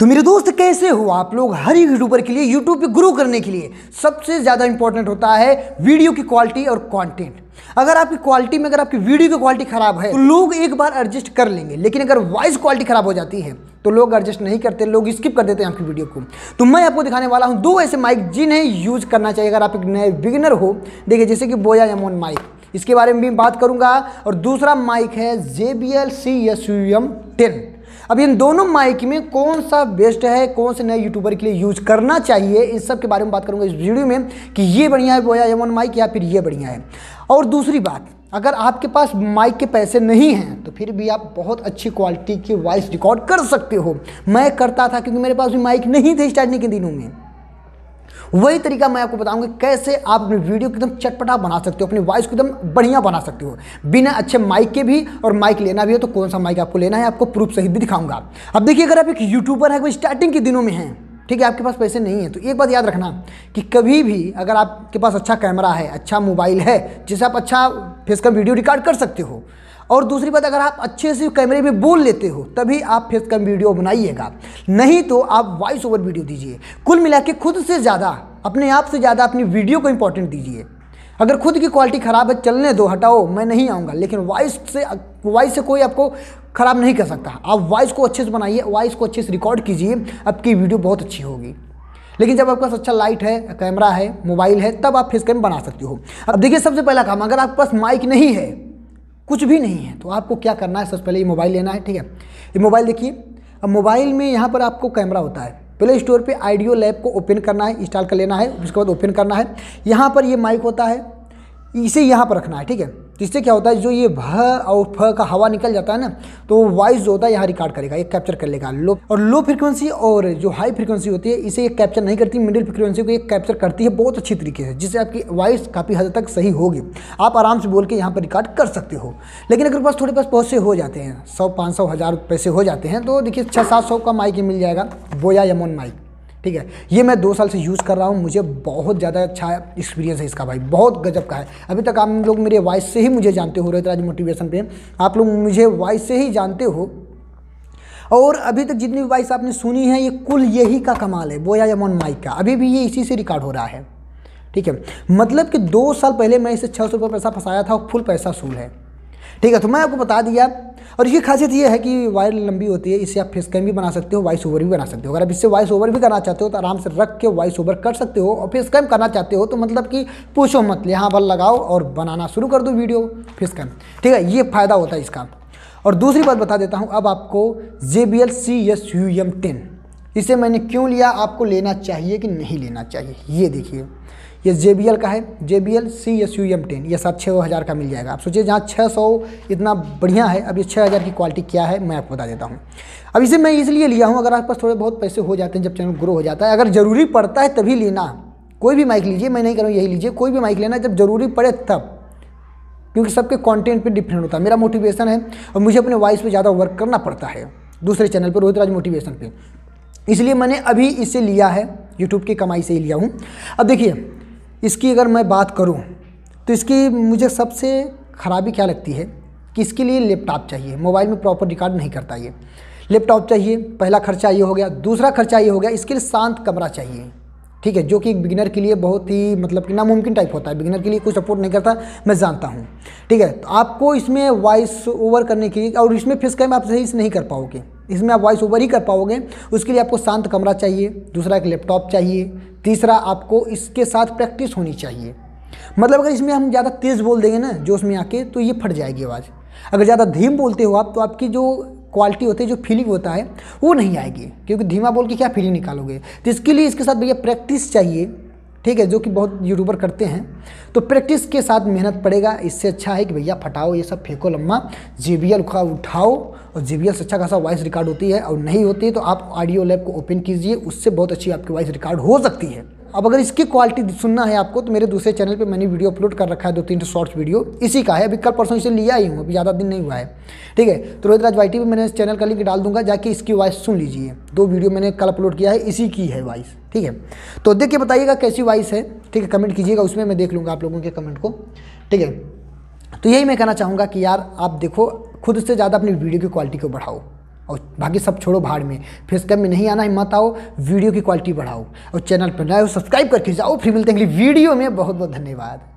तो मेरे दोस्त कैसे हो आप लोग हर एक यूट्यूबर के लिए यूट्यूब पे ग्रो करने के लिए सबसे ज़्यादा इंपॉर्टेंट होता है वीडियो की क्वालिटी और कंटेंट अगर आपकी क्वालिटी में अगर आपकी वीडियो की क्वालिटी खराब है तो लोग एक बार एडजस्ट कर लेंगे लेकिन अगर वॉइस क्वालिटी खराब हो जाती है तो लोग एडजस्ट नहीं करते लोग स्किप कर देते हैं आपकी वीडियो को तो मैं आपको दिखाने वाला हूँ दो ऐसे माइक जिन्हें यूज करना चाहिए अगर आप एक नए बिगिनर हो देखिए जैसे कि बोया एमोन माइक इसके बारे में भी बात करूंगा और दूसरा माइक है J B L C S U M ten अब इन दोनों माइक में कौन सा बेस्ट है कौन से नए यूट्यूबर के लिए यूज करना चाहिए इन सब के बारे में बात करूँगा इस वीडियो में कि ये बढ़िया है बोया वन माइक या फिर ये बढ़िया है और दूसरी बात अगर आपके पास माइक के पैसे नहीं हैं तो फिर भी आप बहुत अच्छी क्वालिटी की वॉइस रिकॉर्ड कर सकते हो मैं करता था क्योंकि मेरे पास भी माइक नहीं थे स्टार्टिंग के दिनों में वही तरीका मैं आपको बताऊंगा कैसे आप अपनी वीडियो एकदम चटपटा बना सकते हो अपनी वॉइस को एकदम बढ़िया बना सकते हो बिना अच्छे माइक के भी और माइक लेना भी है तो कौन सा माइक आपको लेना है आपको प्रूफ सहित भी दिखाऊंगा अब देखिए अगर आप एक यूट्यूबर है कोई स्टार्टिंग के दिनों में हैं ठीक है आपके पास पैसे नहीं है तो एक बात याद रखना कि कभी भी अगर आपके पास अच्छा कैमरा है अच्छा मोबाइल है जिसे आप अच्छा फेस का वीडियो रिकॉर्ड कर सकते हो और दूसरी बात अगर आप अच्छे से कैमरे में बोल लेते हो तभी आप फेस कम वीडियो बनाइएगा नहीं तो आप वॉइस ओवर वीडियो दीजिए कुल मिला के खुद से ज़्यादा अपने आप से ज़्यादा अपनी वीडियो को इंपॉर्टेंट दीजिए अगर खुद की क्वालिटी ख़राब है चलने दो हटाओ मैं नहीं आऊँगा लेकिन वॉइस से वॉइस से कोई आपको ख़राब नहीं कर सकता आप वॉइस को अच्छे से बनाइए वॉइस को अच्छे से रिकॉर्ड कीजिए आपकी वीडियो बहुत अच्छी होगी लेकिन जब आपके पास अच्छा लाइट है कैमरा है मोबाइल है तब आप फेस कैम बना सकते हो अब देखिए सबसे पहला काम अगर आपके पास माइक नहीं है कुछ भी नहीं है तो आपको क्या करना है सबसे पहले ये मोबाइल लेना है ठीक है ये मोबाइल देखिए अब मोबाइल में यहाँ पर आपको कैमरा होता है प्ले स्टोर पर आइडियो लैब को ओपन करना है इंस्टॉल कर लेना है उसके बाद ओपन करना है यहाँ पर ये माइक होता है इसे यहाँ पर रखना है ठीक है तो इससे क्या होता है जो ये भ और फ का हवा निकल जाता है ना तो वॉइस जो होता है यहाँ रिकॉर्ड करेगा ये कैप्चर कर लेगा लो और लो फ्रिक्वेंसी और जो हाई फ्रिक्वेंसी होती है इसे ये कैप्चर नहीं करती मिडिल फ्रिक्वेंसी को ये कैप्चर करती है बहुत अच्छी तरीके से जिससे आपकी वॉइस काफ़ी हद तक सही होगी आप आराम से बोल के यहाँ पर रिकॉर्ड कर सकते हो लेकिन अगर पास थोड़े पास पैसे हो जाते हैं सौ पाँच सौ हज़ार पैसे हो जाते हैं तो देखिए छः सात सौ का माइक मिल जाएगा बोया यमोन माइक ठीक है ये मैं दो साल से यूज़ कर रहा हूँ मुझे बहुत ज़्यादा अच्छा एक्सपीरियंस है इसका भाई बहुत गजब का है अभी तक आप लोग मेरे वॉइस से ही मुझे जानते हो रोहित राज मोटिवेशन पे आप लोग मुझे वॉइस से ही जानते हो और अभी तक जितनी भी वॉइस आपने सुनी है ये कुल यही का कमाल है बोया यमोन माइक का अभी भी ये इसी से रिकॉर्ड हो रहा है ठीक है मतलब कि दो साल पहले मैं इसे छः सौ रुपये पैसा फंसाया था और फुल पैसा सूल है ठीक है तो मैं आपको बता दिया और इसकी खासियत ये है कि वायर लंबी होती है इससे आप कैम भी बना सकते हो वॉइस ओवर भी बना सकते हो अगर आप इससे वॉइस ओवर भी करना चाहते हो तो आराम से रख के वॉइस ओवर कर सकते हो और कैम करना चाहते हो तो मतलब कि पूछो मत यहाँ बल लगाओ और बनाना शुरू कर दो वीडियो फेसकैम ठीक है ये फ़ायदा होता है इसका और दूसरी बात बता देता हूँ अब आपको J B L C S U M ten इसे मैंने क्यों लिया आपको लेना चाहिए कि नहीं लेना चाहिए ये देखिए ये जे बी एल का है J B L C S U M ten ये सात छः हज़ार का मिल जाएगा आप सोचिए जहाँ छः सौ इतना बढ़िया है अब ये छः हज़ार की क्वालिटी क्या है मैं आपको बता देता हूँ अब इसे मैं इसलिए लिया हूँ अगर आपके पास थोड़े बहुत पैसे हो जाते हैं जब चैनल ग्रो हो जाता है अगर ज़रूरी पड़ता है तभी लेना कोई भी माइक लीजिए मैं नहीं कह रहा हूँ यही लीजिए कोई भी माइक लेना जब ज़रूरी पड़े तब क्योंकि सबके कॉन्टेंट पर डिपेंड होता है मेरा मोटिवेशन है और मुझे अपने वॉइस पर ज़्यादा वर्क करना पड़ता है दूसरे चैनल पर रोहित मोटिवेशन पर इसलिए मैंने अभी इसे लिया है यूट्यूब की कमाई से ही लिया हूँ अब देखिए इसकी अगर मैं बात करूँ तो इसकी मुझे सबसे खराबी क्या लगती है कि इसके लिए लैपटॉप चाहिए मोबाइल में प्रॉपर रिकॉर्ड नहीं करता ये लैपटॉप चाहिए पहला खर्चा ये हो गया दूसरा खर्चा ये हो गया इसके लिए शांत कमरा चाहिए ठीक है जो कि एक बिगिनर के लिए बहुत ही मतलब कि नामुमकिन टाइप होता है बिगिनर के लिए कुछ सपोर्ट नहीं करता मैं जानता हूँ ठीक है तो आपको इसमें वॉइस ओवर करने के लिए और इसमें फेस कैम आप सही से नहीं कर पाओगे इसमें आप वॉइस ओवर ही कर पाओगे उसके लिए आपको शांत कमरा चाहिए दूसरा एक लैपटॉप चाहिए तीसरा आपको इसके साथ प्रैक्टिस होनी चाहिए मतलब अगर इसमें हम ज़्यादा तेज़ बोल देंगे ना जो उसमें आके तो ये फट जाएगी आवाज़ अगर ज़्यादा धीम बोलते हो आप तो आपकी जो क्वालिटी होती है जो फीलिंग होता है वो नहीं आएगी क्योंकि धीमा बोल के क्या फीलिंग निकालोगे तो इसके लिए इसके साथ भैया प्रैक्टिस चाहिए ठीक है जो कि बहुत यूट्यूबर करते हैं तो प्रैक्टिस के साथ मेहनत पड़ेगा इससे अच्छा है कि भैया फटाओ ये सब फेंको लम्मा जे बी उठाओ और जे बी अच्छा खासा वॉइस रिकॉर्ड होती है और नहीं होती है तो आप ऑडियो लैब को ओपन कीजिए उससे बहुत अच्छी आपकी वॉइस रिकॉर्ड हो सकती है अब अगर इसकी क्वालिटी सुनना है आपको तो मेरे दूसरे चैनल पे मैंने वीडियो अपलोड कर रखा है दो तीन शॉर्ट्स वीडियो इसी का है अभी कल परसों इसे लिया ही हूँ अभी ज़्यादा दिन नहीं हुआ है ठीक है तो रोहित राज वाई टी मैंने इस चैनल का लिंक डाल दूंगा जाके इसकी वॉइस सुन लीजिए दो वीडियो मैंने कल अपलोड किया है इसी की है वॉइस ठीक है तो देख के बताइएगा कैसी वॉइस है ठीक है कमेंट कीजिएगा उसमें मैं देख लूँगा आप लोगों के कमेंट को ठीक है तो यही मैं कहना चाहूँगा कि यार आप देखो खुद से ज़्यादा अपनी वीडियो की क्वालिटी को बढ़ाओ और बाकी सब छोड़ो भाड़ में फेस कैम में नहीं आना हिम्मत आओ वीडियो की क्वालिटी बढ़ाओ और चैनल पर नए हो सब्सक्राइब करके जाओ फिर मिलते हैं अगली वीडियो में बहुत बहुत धन्यवाद